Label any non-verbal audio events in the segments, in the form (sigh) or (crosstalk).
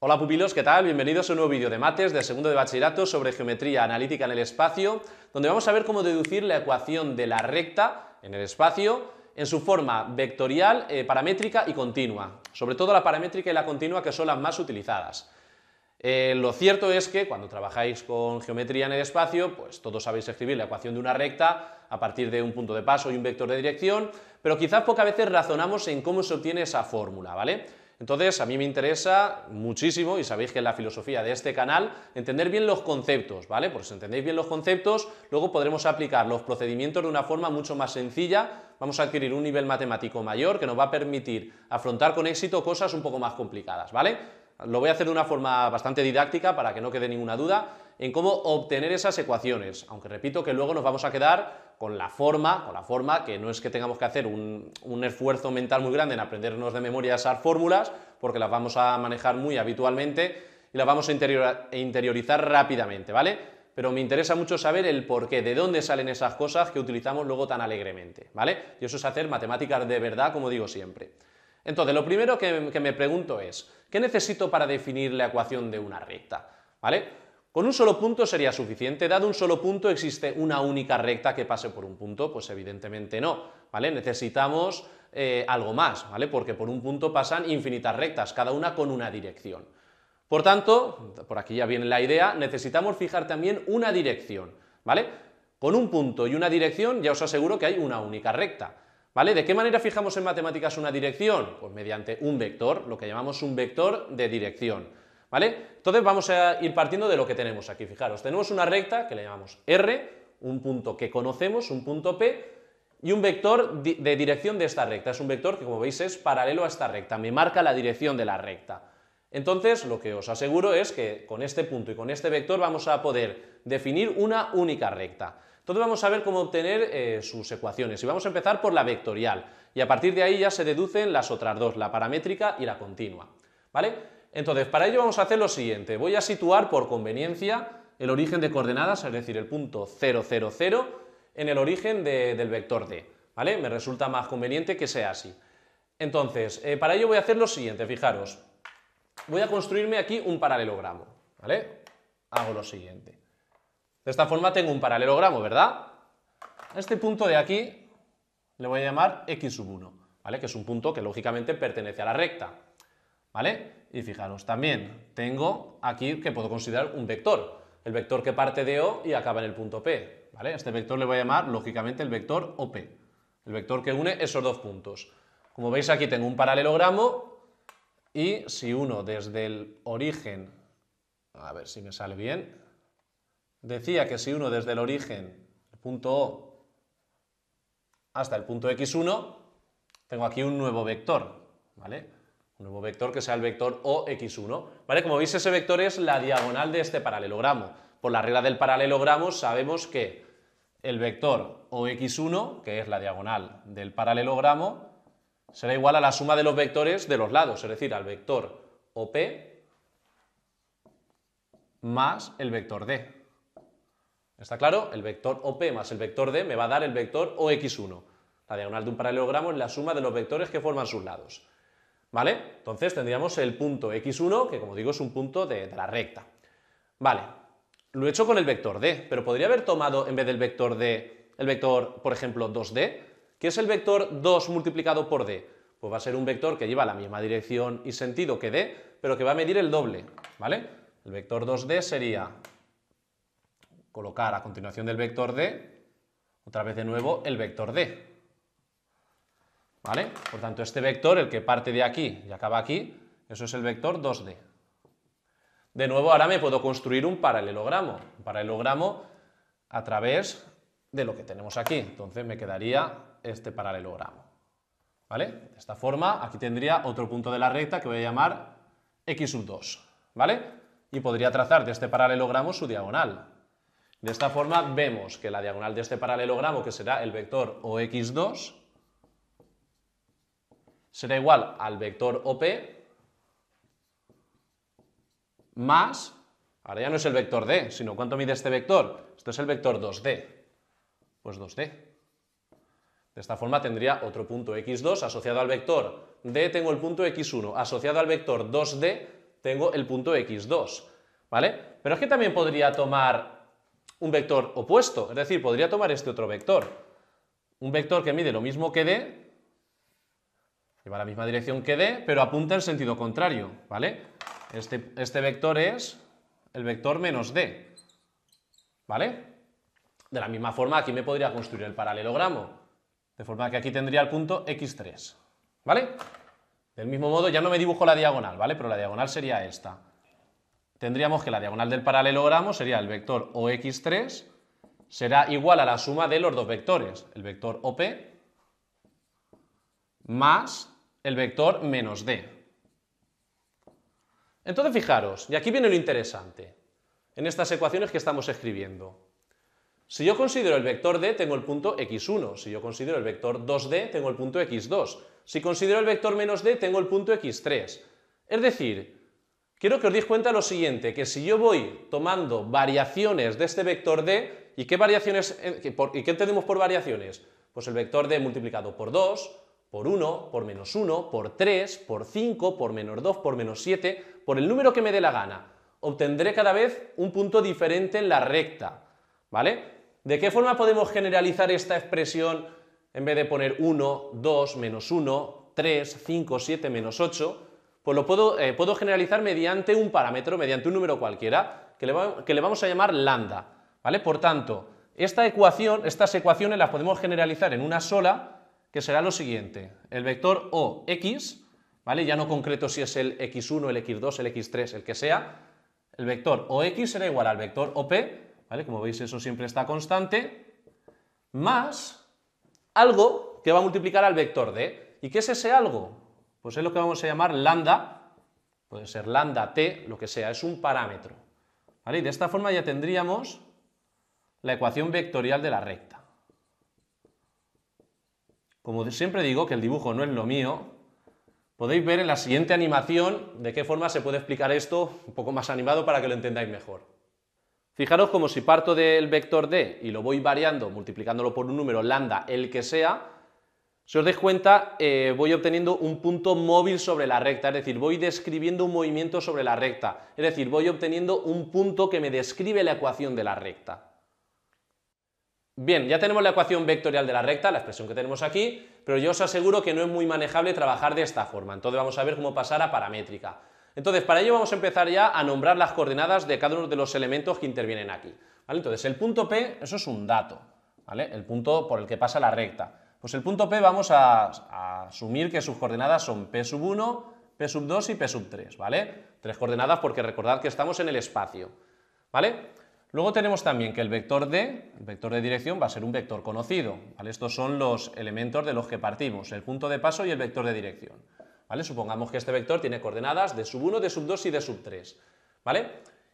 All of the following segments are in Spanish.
Hola pupilos, ¿qué tal? Bienvenidos a un nuevo vídeo de mates del segundo de bachillerato sobre geometría analítica en el espacio, donde vamos a ver cómo deducir la ecuación de la recta en el espacio en su forma vectorial, eh, paramétrica y continua, sobre todo la paramétrica y la continua que son las más utilizadas. Eh, lo cierto es que cuando trabajáis con geometría en el espacio, pues todos sabéis escribir la ecuación de una recta a partir de un punto de paso y un vector de dirección, pero quizás pocas veces razonamos en cómo se obtiene esa fórmula, ¿vale? Entonces, a mí me interesa muchísimo, y sabéis que es la filosofía de este canal, entender bien los conceptos, ¿vale? Porque si entendéis bien los conceptos, luego podremos aplicar los procedimientos de una forma mucho más sencilla, vamos a adquirir un nivel matemático mayor que nos va a permitir afrontar con éxito cosas un poco más complicadas, ¿vale? Lo voy a hacer de una forma bastante didáctica para que no quede ninguna duda en cómo obtener esas ecuaciones, aunque repito que luego nos vamos a quedar con la forma, con la forma que no es que tengamos que hacer un, esfuerzo mental muy grande en aprendernos de memoria esas fórmulas, porque las vamos a manejar muy habitualmente y las vamos a e interiorizar rápidamente, ¿vale? Pero me interesa mucho saber el porqué, de dónde salen esas cosas que utilizamos luego tan alegremente, ¿vale? Y eso es hacer matemáticas de verdad, como digo siempre. Entonces, lo primero que, me pregunto es, ¿qué necesito para definir la ecuación de una recta? ¿Vale? Con un solo punto sería suficiente. Dado un solo punto, ¿existe una única recta que pase por un punto? Pues evidentemente no, ¿vale? Necesitamos eh, algo más, ¿vale? Porque por un punto pasan infinitas rectas, cada una con una dirección. Por tanto, por aquí ya viene la idea, necesitamos fijar también una dirección, ¿vale? Con un punto y una dirección ya os aseguro que hay una única recta. ¿Vale? ¿De qué manera fijamos en matemáticas una dirección? Pues mediante un vector, lo que llamamos un vector de dirección. ¿Vale? Entonces vamos a ir partiendo de lo que tenemos aquí. Fijaros, tenemos una recta que le llamamos R, un punto que conocemos, un punto P, y un vector de dirección de esta recta. Es un vector que, como veis, es paralelo a esta recta, me marca la dirección de la recta. Entonces, lo que os aseguro es que con este punto y con este vector vamos a poder definir una única recta. Entonces vamos a ver cómo obtener eh, sus ecuaciones y vamos a empezar por la vectorial y a partir de ahí ya se deducen las otras dos, la paramétrica y la continua. ¿Vale? Entonces, para ello vamos a hacer lo siguiente, voy a situar por conveniencia el origen de coordenadas, es decir, el punto 0, 0, 0, en el origen del vector D. ¿Vale? Me resulta más conveniente que sea así. Entonces, eh, para ello voy a hacer lo siguiente, fijaros. Voy a construirme aquí un paralelogramo, ¿vale? Hago lo siguiente. De esta forma tengo un paralelogramo, ¿verdad? Este punto de aquí le voy a llamar x sub 1, ¿vale? Que es un punto que lógicamente pertenece a la recta, ¿vale? Y fijaros, también tengo aquí que puedo considerar un vector, el vector que parte de O y acaba en el punto P, ¿vale? Este vector le voy a llamar lógicamente el vector OP, el vector que une esos dos puntos. Como veis aquí tengo un paralelogramo y si uno desde el origen, a ver si me sale bien, decía que si uno desde el origen, el punto O, hasta el punto x1, tengo aquí un nuevo vector, ¿vale? Un nuevo vector que sea el vector OX1, ¿vale? Como veis, ese vector es la diagonal de este paralelogramo. Por la regla del paralelogramo sabemos que el vector OX1, que es la diagonal del paralelogramo, será igual a la suma de los vectores de los lados, es decir, al vector OP más el vector D. ¿Está claro? El vector OP más el vector D me va a dar el vector OX1. La diagonal de un paralelogramo es la suma de los vectores que forman sus lados. ¿Vale? Entonces tendríamos el punto X1, que como digo es un punto de, de la recta. Vale, lo he hecho con el vector D, pero podría haber tomado en vez del vector D, el vector, por ejemplo, 2D. ¿Qué es el vector 2 multiplicado por D? Pues va a ser un vector que lleva la misma dirección y sentido que D, pero que va a medir el doble, ¿vale? El vector 2D sería colocar a continuación del vector D, otra vez de nuevo, el vector D. ¿Vale? Por tanto, este vector, el que parte de aquí y acaba aquí, eso es el vector 2D. De nuevo, ahora me puedo construir un paralelogramo. Un paralelogramo a través de lo que tenemos aquí. Entonces me quedaría este paralelogramo. ¿Vale? De esta forma, aquí tendría otro punto de la recta que voy a llamar x 2. ¿Vale? Y podría trazar de este paralelogramo su diagonal. De esta forma vemos que la diagonal de este paralelogramo, que será el vector OX2, será igual al vector OP más, ahora ya no es el vector D, sino cuánto mide este vector. Esto es el vector 2D. Pues 2D. De esta forma tendría otro punto X2 asociado al vector D, tengo el punto X1. Asociado al vector 2D, tengo el punto X2. ¿Vale? Pero es que también podría tomar un vector opuesto, es decir, podría tomar este otro vector. Un vector que mide lo mismo que D, lleva la misma dirección que D, pero apunta en sentido contrario, ¿vale? Este, este vector es el vector menos D, ¿vale? De la misma forma aquí me podría construir el paralelogramo, de forma que aquí tendría el punto x3, ¿vale? Del mismo modo ya no me dibujo la diagonal, ¿vale? Pero la diagonal sería esta tendríamos que la diagonal del paralelogramo sería el vector OX3, será igual a la suma de los dos vectores, el vector OP más el vector menos D. Entonces, fijaros, y aquí viene lo interesante, en estas ecuaciones que estamos escribiendo. Si yo considero el vector D, tengo el punto x1. Si yo considero el vector 2D, tengo el punto x2. Si considero el vector menos D, tengo el punto x3. Es decir, Quiero que os deis cuenta de lo siguiente, que si yo voy tomando variaciones de este vector d, ¿y qué variaciones eh, y qué entendemos por variaciones? Pues el vector d multiplicado por 2, por 1, por menos 1, por 3, por 5, por menos 2, por menos 7, por el número que me dé la gana. Obtendré cada vez un punto diferente en la recta, ¿vale? ¿De qué forma podemos generalizar esta expresión en vez de poner 1, 2, menos 1, 3, 5, 7, menos 8? Pues lo puedo, eh, puedo generalizar mediante un parámetro, mediante un número cualquiera, que le, que le vamos a llamar lambda. ¿vale? Por tanto, esta ecuación, estas ecuaciones las podemos generalizar en una sola, que será lo siguiente. El vector OX, ¿vale? ya no concreto si es el X1, el X2, el X3, el que sea, el vector o x será igual al vector OP, ¿vale? como veis eso siempre está constante, más algo que va a multiplicar al vector D. ¿Y qué es ese algo? Pues es lo que vamos a llamar lambda, puede ser lambda t, lo que sea, es un parámetro. de esta forma ya tendríamos la ecuación vectorial de la recta. Como siempre digo que el dibujo no es lo mío, podéis ver en la siguiente animación de qué forma se puede explicar esto un poco más animado para que lo entendáis mejor. Fijaros como si parto del vector d y lo voy variando, multiplicándolo por un número lambda, el que sea, si os dais cuenta, eh, voy obteniendo un punto móvil sobre la recta, es decir, voy describiendo un movimiento sobre la recta, es decir, voy obteniendo un punto que me describe la ecuación de la recta. Bien, ya tenemos la ecuación vectorial de la recta, la expresión que tenemos aquí, pero yo os aseguro que no es muy manejable trabajar de esta forma, entonces vamos a ver cómo pasar a paramétrica. Entonces, para ello vamos a empezar ya a nombrar las coordenadas de cada uno de los elementos que intervienen aquí. Entonces, el punto P, eso es un dato, ¿vale? el punto por el que pasa la recta. Pues el punto P vamos a, asumir que sus coordenadas son P sub 1, P sub 2 y P sub 3, ¿vale? Tres coordenadas porque recordad que estamos en el espacio, ¿vale? Luego tenemos también que el vector D, el vector de dirección, va a ser un vector conocido, ¿vale? Estos son los elementos de los que partimos, el punto de paso y el vector de dirección, ¿vale? Supongamos que este vector tiene coordenadas de sub 1, de sub 2 y de sub 3, ¿vale?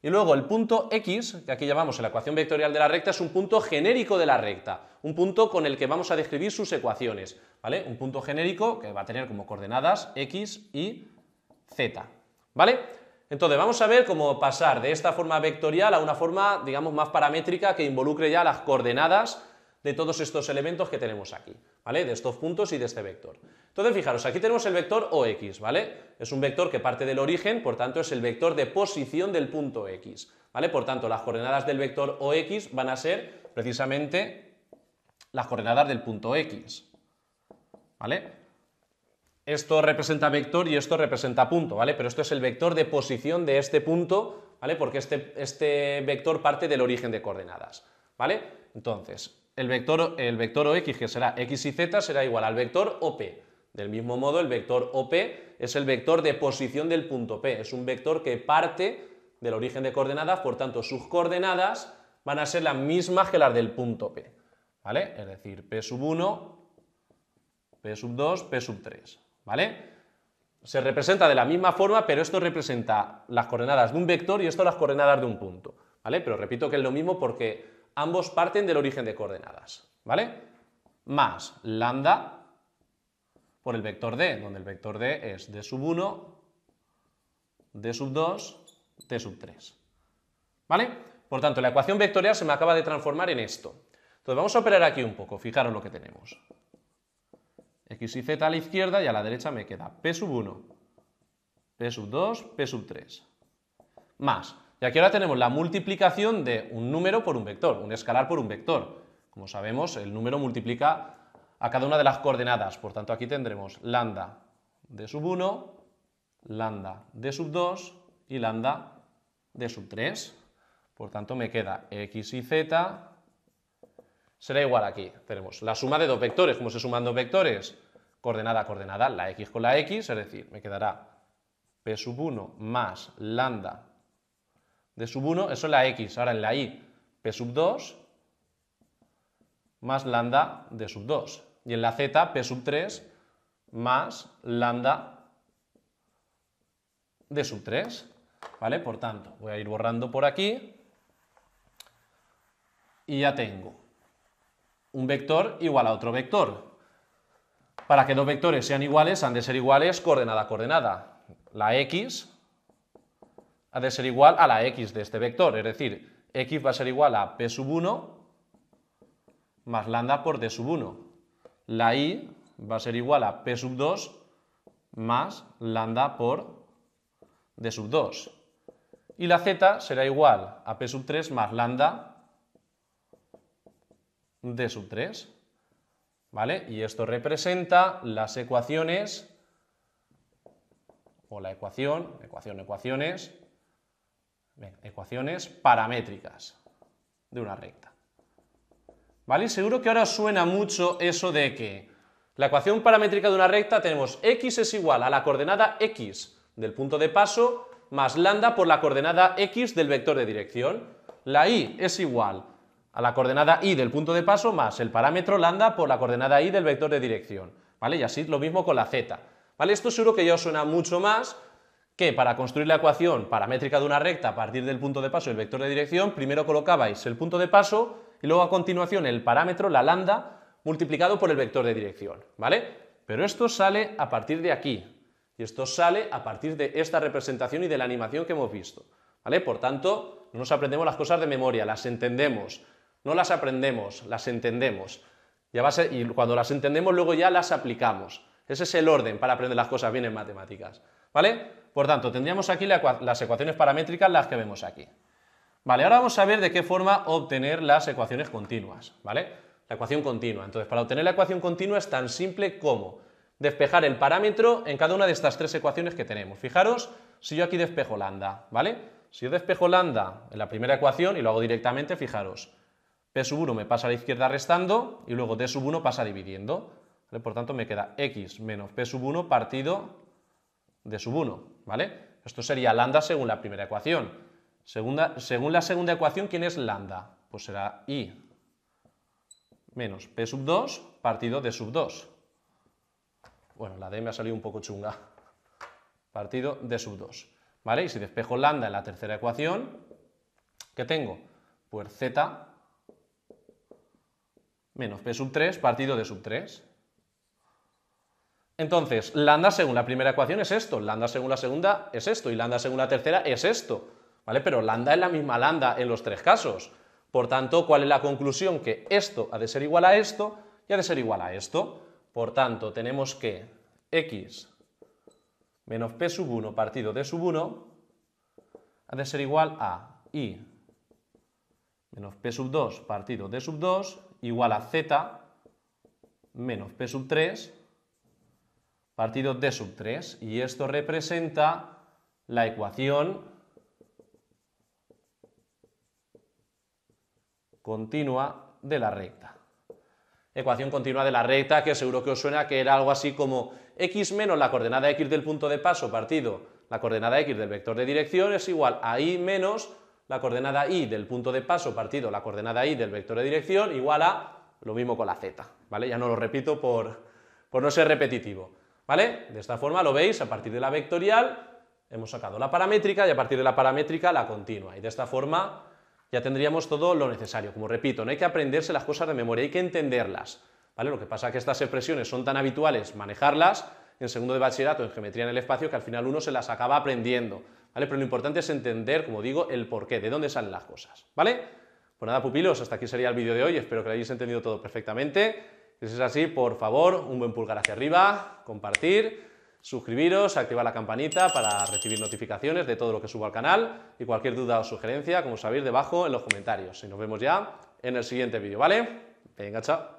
Y luego el punto X, que aquí llamamos la ecuación vectorial de la recta, es un punto genérico de la recta, un punto con el que vamos a describir sus ecuaciones, ¿vale? Un punto genérico que va a tener como coordenadas X, Y, Z, ¿vale? Entonces vamos a ver cómo pasar de esta forma vectorial a una forma, digamos, más paramétrica que involucre ya las coordenadas de todos estos elementos que tenemos aquí, ¿vale? De estos puntos y de este vector. Entonces, fijaros, aquí tenemos el vector OX, ¿vale? Es un vector que parte del origen, por tanto, es el vector de posición del punto X, ¿vale? Por tanto, las coordenadas del vector OX van a ser precisamente las coordenadas del punto X, ¿vale? Esto representa vector y esto representa punto, ¿vale? Pero esto es el vector de posición de este punto, ¿vale? Porque este, este vector parte del origen de coordenadas, ¿vale? Entonces, el vector, el vector OX, que será X y Z, será igual al vector OP. Del mismo modo, el vector OP es el vector de posición del punto P. Es un vector que parte del origen de coordenadas, por tanto, sus coordenadas van a ser las mismas que las del punto P. ¿Vale? Es decir, P sub 1, P sub 2, P sub 3. ¿Vale? Se representa de la misma forma, pero esto representa las coordenadas de un vector y esto las coordenadas de un punto. ¿Vale? Pero repito que es lo mismo porque ambos parten del origen de coordenadas, ¿vale? Más lambda por el vector d, donde el vector d es d sub 1, d sub 2, d sub 3. ¿Vale? Por tanto, la ecuación vectorial se me acaba de transformar en esto. Entonces vamos a operar aquí un poco, fijaros lo que tenemos. x y z a la izquierda y a la derecha me queda p sub 1, p sub 2, p sub 3. Más y aquí ahora tenemos la multiplicación de un número por un vector, un escalar por un vector. Como sabemos, el número multiplica a cada una de las coordenadas. Por tanto, aquí tendremos lambda de sub 1, lambda de sub 2 y lambda de sub 3. Por tanto, me queda x y z será igual aquí. Tenemos la suma de dos vectores. ¿Cómo se suman dos vectores? Coordenada a coordenada, la x con la x, es decir, me quedará p sub 1 más lambda de sub 1, eso es la x. Ahora en la y, p sub 2 más lambda de sub 2. Y en la z, p sub 3 más lambda de sub 3. ¿Vale? Por tanto, voy a ir borrando por aquí. Y ya tengo un vector igual a otro vector. Para que dos vectores sean iguales, han de ser iguales coordenada a coordenada. La x ha de ser igual a la x de este vector, es decir, x va a ser igual a p sub 1 más lambda por d sub 1. La y va a ser igual a p sub 2 más lambda por d sub 2. Y la z será igual a p sub 3 más lambda d sub 3. ¿Vale? Y esto representa las ecuaciones, o la ecuación, ecuación, ecuaciones, ecuaciones paramétricas de una recta. ¿Vale? seguro que ahora suena mucho eso de que la ecuación paramétrica de una recta tenemos x es igual a la coordenada x del punto de paso más lambda por la coordenada x del vector de dirección. La y es igual a la coordenada y del punto de paso más el parámetro lambda por la coordenada y del vector de dirección. ¿Vale? Y así lo mismo con la z. ¿Vale? Esto seguro que ya suena mucho más que para construir la ecuación paramétrica de una recta a partir del punto de paso y el vector de dirección, primero colocabais el punto de paso y luego a continuación el parámetro, la lambda, multiplicado por el vector de dirección, ¿vale? Pero esto sale a partir de aquí y esto sale a partir de esta representación y de la animación que hemos visto, ¿vale? Por tanto, no nos aprendemos las cosas de memoria, las entendemos, no las aprendemos, las entendemos. Ya a y cuando las entendemos luego ya las aplicamos. Ese es el orden para aprender las cosas bien en matemáticas. ¿Vale? Por tanto, tendríamos aquí las ecuaciones paramétricas, las que vemos aquí. Vale, ahora vamos a ver de qué forma obtener las ecuaciones continuas. ¿Vale? La ecuación continua. Entonces, para obtener la ecuación continua es tan simple como despejar el parámetro en cada una de estas tres ecuaciones que tenemos. Fijaros, si yo aquí despejo lambda, ¿vale? Si yo despejo lambda en la primera ecuación y lo hago directamente, fijaros, P sub 1 me pasa a la izquierda restando y luego D sub 1 pasa dividiendo. Por tanto, me queda x menos p sub 1 partido de sub 1, ¿vale? Esto sería lambda según la primera ecuación. Segunda, según la segunda ecuación, ¿quién es lambda? Pues será i menos p sub 2 partido de sub 2. Bueno, la d me ha salido un poco chunga. (laughs) Partido de sub 2. ¿Vale? Y si despejo lambda en la tercera ecuación, ¿qué tengo? Pues z menos p sub 3 partido de sub 3. Entonces, lambda según la primera ecuación es esto, lambda según la segunda es esto y lambda según la tercera es esto, ¿vale? Pero lambda es la misma lambda en los tres casos. Por tanto, ¿cuál es la conclusión? Que esto ha de ser igual a esto y ha de ser igual a esto. Por tanto, tenemos que x menos p sub 1 partido de sub 1 ha de ser igual a y menos p sub 2 partido de sub 2 igual a z menos p sub 3 partido de sub 3 y esto representa la ecuación continua de la recta. Ecuación continua de la recta que seguro que os suena que era algo así como x menos la coordenada x del punto de paso partido la coordenada x del vector de dirección es igual a y menos la coordenada y del punto de paso partido la coordenada y del vector de dirección igual a lo mismo con la z, ¿vale? Ya no lo repito por, por no ser repetitivo. ¿Vale? De esta forma lo veis, a partir de la vectorial hemos sacado la paramétrica y a partir de la paramétrica la continua. Y de esta forma ya tendríamos todo lo necesario. Como repito, no hay que aprenderse las cosas de memoria, hay que entenderlas. ¿Vale? Lo que pasa es que estas expresiones son tan habituales manejarlas en segundo de bachillerato en geometría en el espacio que al final uno se las acaba aprendiendo. ¿Vale? Pero lo importante es entender, como digo, el porqué, de dónde salen las cosas. ¿Vale? Pues nada, pupilos, hasta aquí sería el vídeo de hoy. Espero que lo hayáis entendido todo perfectamente. Si es así, por favor, un buen pulgar hacia arriba, compartir, suscribiros, activar la campanita para recibir notificaciones de todo lo que subo al canal y cualquier duda o sugerencia, como sabéis, debajo en los comentarios. Y nos vemos ya en el siguiente vídeo, ¿vale? Venga, chao.